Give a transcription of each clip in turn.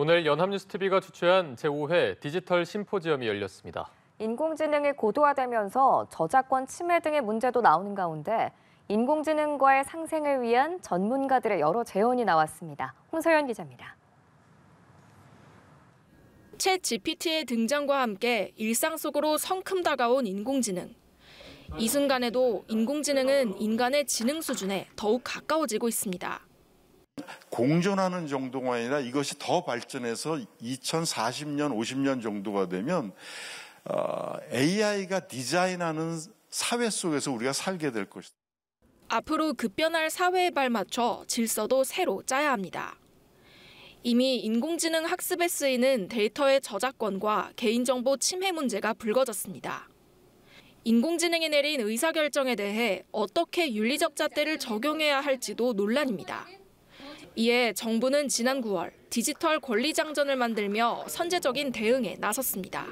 오늘 연합뉴스TV가 주최한 제5회 디지털 심포지엄이 열렸습니다. 인공지능이 고도화되면서 저작권 침해 등의 문제도 나오는 가운데 인공지능과의 상생을 위한 전문가들의 여러 제언이 나왔습니다. 홍서연 기자입니다. 챗 GPT의 등장과 함께 일상 속으로 성큼 다가온 인공지능. 이 순간에도 인공지능은 인간의 지능 수준에 더욱 가까워지고 있습니다. 공존하는 정도가 아니라 이것이 더 발전해서 2040년, 50년 정도가 되면 AI가 어, 디자인하는 사회 속에서 우리가 살게 될 것이다. 앞으로 급변할 사회에 발맞춰 질서도 새로 짜야 합니다. 이미 인공지능 학습에 쓰이는 데이터의 저작권과 개인정보 침해 문제가 불거졌습니다. 인공지능이 내린 의사결정에 대해 어떻게 윤리적 잣대를 적용해야 할지도 논란입니다. 이에 정부는 지난 9월 디지털 권리장전을 만들며 선제적인 대응에 나섰습니다.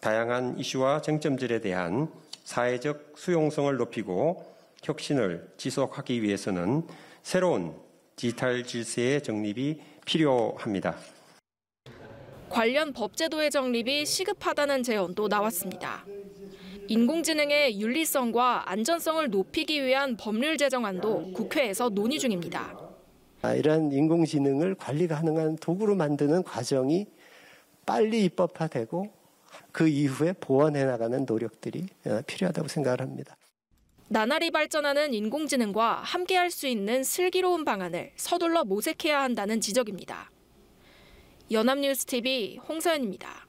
다양한 이슈와 쟁점들에 대한 사회적 수용성을 높이고 혁신을 지속하기 위해서는 새로운 디지털 질서의 정립이 필요합니다. 관련 법제도의 정립이 시급하다는 제언도 나왔습니다. 인공지능의 윤리성과 안전성을 높이기 위한 법률 제정안도 국회에서 논의 중입니다. 아, 이러한 인공지능을 관리 가능한 도구로 만드는 과정이 빨리 입법화되고 그 이후에 보완해 나가는 노력들이 어, 필요하다고 생각을 합니다. 나날이 발전하는 인공지능과 함께할 수 있는 슬기로운 방안을 서둘러 모색해야 한다는 지적입니다. 연합뉴스 TV 홍서연입니다.